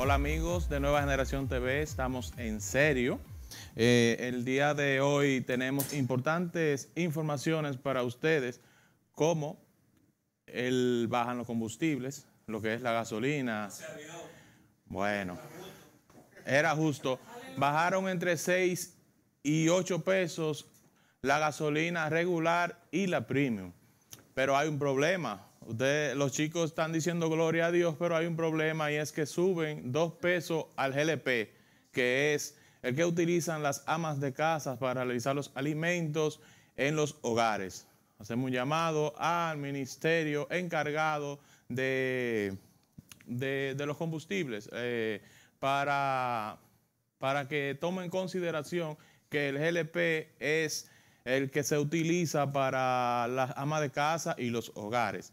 Hola amigos de Nueva Generación TV, estamos en serio. Eh, el día de hoy tenemos importantes informaciones para ustedes, como el bajan los combustibles, lo que es la gasolina. Bueno, era justo. Bajaron entre 6 y 8 pesos la gasolina regular y la premium. Pero hay un problema. los chicos están diciendo gloria a Dios, pero hay un problema y es que suben dos pesos al GLP, que es el que utilizan las amas de casa para realizar los alimentos en los hogares. Hacemos un llamado al ministerio encargado de, de, los combustibles eh, para, para que tomen en consideración que el GLP es el que se utiliza para las amas de casa y los hogares.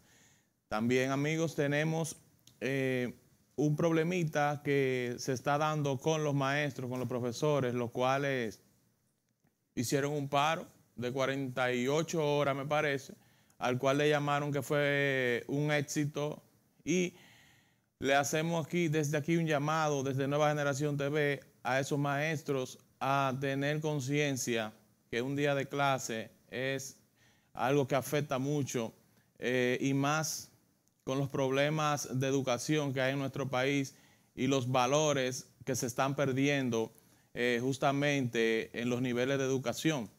También, amigos, tenemos eh, un problemita que se está dando con los maestros, con los profesores, los cuales hicieron un paro de 48 horas, me parece, al cual le llamaron que fue un éxito y le hacemos aquí, desde aquí, un llamado desde Nueva Generación TV a esos maestros a tener conciencia que un día de clase es algo que afecta mucho eh, y más con los problemas de educación que hay en nuestro país y los valores que se están perdiendo eh, justamente en los niveles de educación.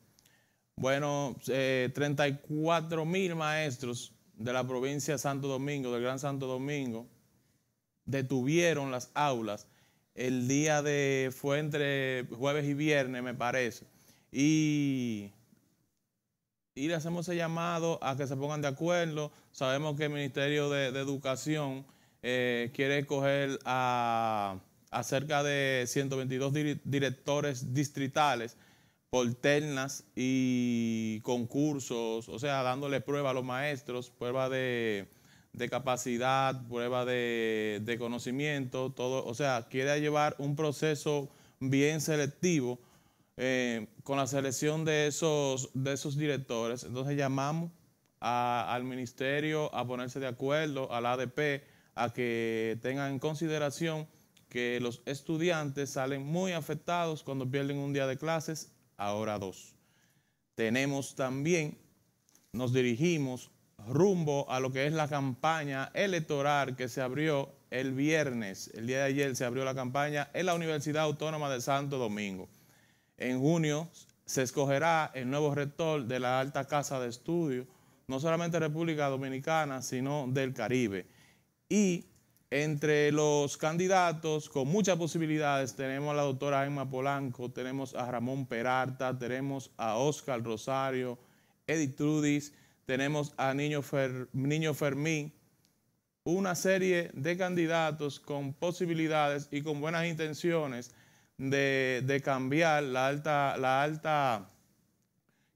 Bueno, 34 eh, mil maestros de la provincia de Santo Domingo, del Gran Santo Domingo, detuvieron las aulas el día de, fue entre jueves y viernes, me parece y, y le hacemos ese llamado a que se pongan de acuerdo. Sabemos que el Ministerio de, Educación eh, quiere escoger a, cerca de 122 directores distritales por ternas y concursos, o sea, dándole prueba a los maestros, prueba de, capacidad, prueba de, de, conocimiento, todo, o sea, quiere llevar un proceso bien selectivo eh, con la selección de esos, de esos directores. Entonces llamamos al ministerio a ponerse de acuerdo, al ADP, a que tengan en consideración que los estudiantes salen muy afectados cuando pierden un día de clases, ahora dos. Tenemos también, nos dirigimos rumbo a lo que es la campaña electoral que se abrió el viernes, el día de ayer se abrió la campaña en la Universidad Autónoma de Santo Domingo. En junio se escogerá el nuevo rector de la Alta Casa de Estudio, no solamente República Dominicana, sino del Caribe. Y entre los candidatos con muchas posibilidades tenemos a la doctora Emma Polanco, tenemos a Ramón Peralta, tenemos a Oscar Rosario, Edith Trudis, tenemos a Niño, Niño Fermín, una serie de candidatos con posibilidades y con buenas intenciones de, cambiar la alta, la alta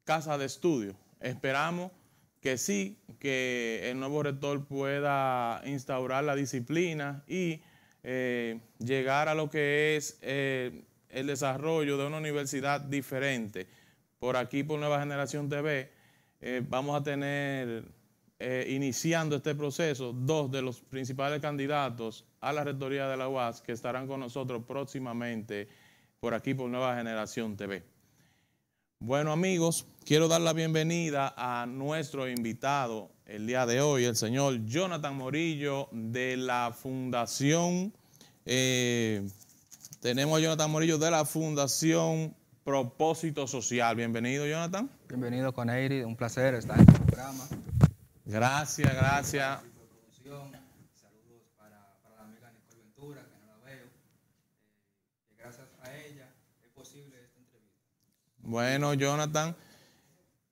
casa de estudio. Esperamos que sí, que el nuevo rector pueda instaurar la disciplina y eh, llegar a lo que es eh, el desarrollo de una universidad diferente. Por aquí, por Nueva Generación TV, eh, vamos a tener, iniciando este proceso, dos de los principales candidatos a la Rectoría de la UAS, que estarán con nosotros próximamente por aquí por Nueva Generación TV. Bueno amigos, quiero dar la bienvenida a nuestro invitado el día de hoy, el señor Jonathan Morillo de la Fundación, eh, tenemos a Jonathan Morillo de la Fundación Propósito Social. Bienvenido Jonathan. Bienvenido con Eiri, un placer estar en el programa. Gracias, gracias. Bueno, Jonathan.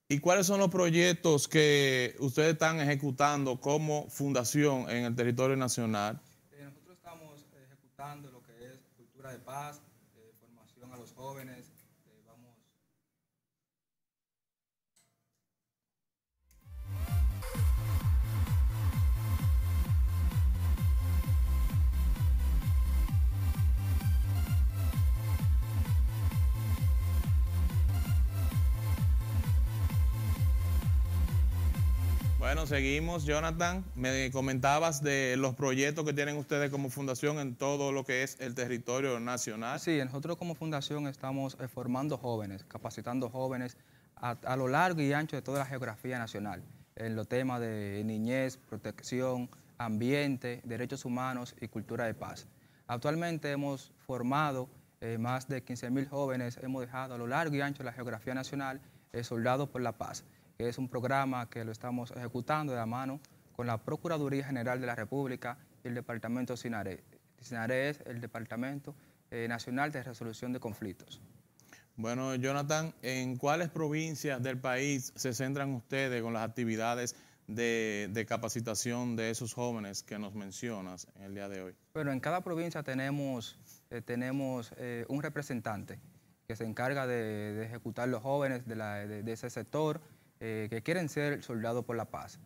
¿Y cuáles son los proyectos que ustedes están ejecutando como fundación en el territorio nacional? Este, nosotros estamos ejecutando lo que es cultura de paz, formación a los jóvenes, Bueno, seguimos, Jonathan. Me comentabas de los proyectos que tienen ustedes como fundación en todo lo que es el territorio nacional. Sí, nosotros como fundación estamos eh, formando jóvenes, capacitando jóvenes a, lo largo y ancho de toda la geografía nacional, en los temas de niñez, protección, ambiente, derechos humanos y cultura de paz. Actualmente hemos formado eh, más de 15.000 jóvenes, hemos dejado a lo largo y ancho de la geografía nacional eh, soldados por la paz es un programa que lo estamos ejecutando de la mano con la Procuraduría General de la República y el Departamento SINARE. SINARE es el Departamento eh, Nacional de Resolución de Conflictos. Bueno, Jonathan, ¿en cuáles provincias del país se centran ustedes con las actividades de, capacitación de esos jóvenes que nos mencionas en el día de hoy? Bueno, en cada provincia tenemos, eh, tenemos eh, un representante que se encarga de, ejecutar los jóvenes de ese sector eh, que quieren ser soldados por la paz.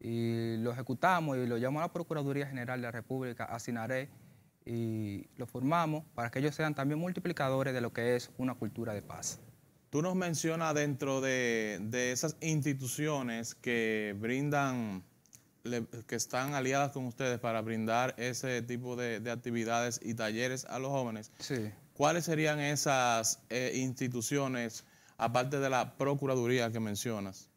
Y lo ejecutamos y lo llamamos a la Procuraduría General de la República, a Sinaré, y lo formamos para que ellos sean también multiplicadores de lo que es una cultura de paz. Tú nos mencionas dentro de, esas instituciones que brindan que están aliadas con ustedes para brindar ese tipo de, actividades y talleres a los jóvenes, sí. ¿cuáles serían esas eh, instituciones aparte de la Procuraduría que mencionas?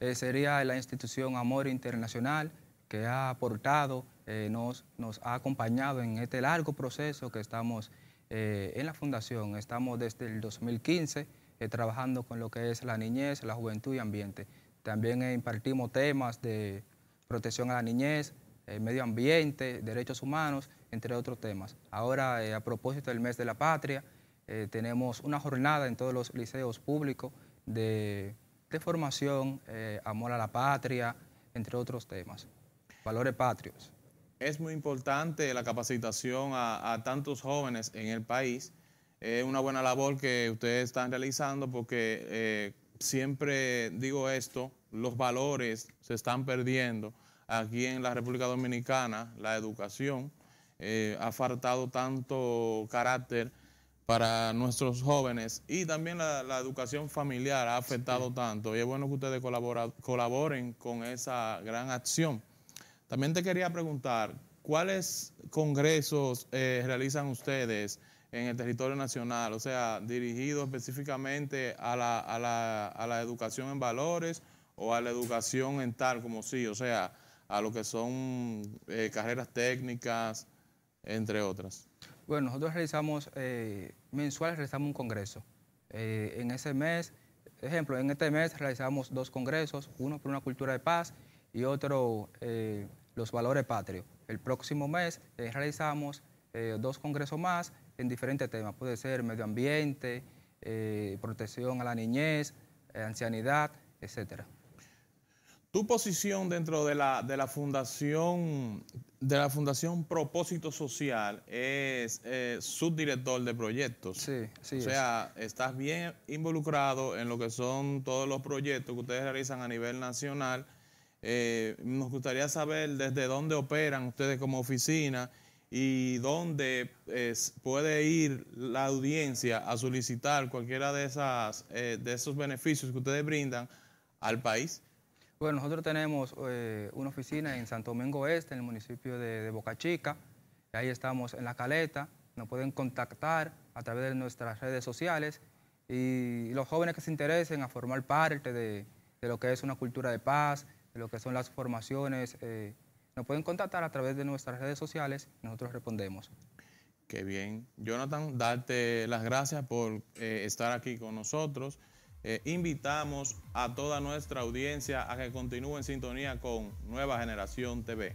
Eh, sería la institución Amor Internacional, que ha aportado, eh, nos, nos ha acompañado en este largo proceso que estamos eh, en la Fundación. Estamos desde el 2015 trabajando con lo que es la niñez, la juventud y ambiente. También impartimos temas de protección a la niñez, medio ambiente, derechos humanos, entre otros temas. Ahora, a propósito del mes de la patria, eh, tenemos una jornada en todos los liceos públicos de, formación, eh, amor a la patria, entre otros temas, valores patrios. Es muy importante la capacitación a, tantos jóvenes en el país. Es una buena labor que ustedes están realizando porque eh, siempre digo esto, los valores se están perdiendo aquí en la República Dominicana, la educación ha faltado tanto carácter para nuestros jóvenes y también la, educación familiar ha afectado tanto y es bueno que ustedes colaboren con esa gran acción. También te quería preguntar, ¿cuáles congresos eh, realizan ustedes en el territorio nacional? O sea, dirigidos específicamente a la, educación en valores o a la educación en tal como sí, o sea, a lo que son eh, carreras técnicas, entre otras. Bueno, nosotros realizamos, eh, mensuales, realizamos un congreso. Eh, en ese mes, ejemplo, en este mes realizamos dos congresos, uno por una cultura de paz y otro eh, los valores patrios. El próximo mes realizamos dos congresos más en diferentes temas, puede ser medio ambiente, protección a la niñez, ancianidad, etcétera. Tu posición dentro de la, de la fundación de la Fundación Propósito Social es eh, subdirector de proyectos. Sí, sí. O sea, estás bien involucrado en lo que son todos los proyectos que ustedes realizan a nivel nacional. Eh, nos gustaría saber desde dónde operan ustedes como oficina y dónde puede ir la audiencia a solicitar cualquiera de esas eh, de esos beneficios que ustedes brindan al país. Bueno, nosotros tenemos eh, una oficina en Santo Domingo Este, en el municipio de, Boca Chica. Ahí estamos en La Caleta. Nos pueden contactar a través de nuestras redes sociales. Y los jóvenes que se interesen a formar parte de, lo que es una cultura de paz, de lo que son las formaciones, eh, nos pueden contactar a través de nuestras redes sociales. Nosotros respondemos. Qué bien. Jonathan, darte las gracias por eh, estar aquí con nosotros. Eh, invitamos a toda nuestra audiencia a que continúe en sintonía con Nueva Generación TV.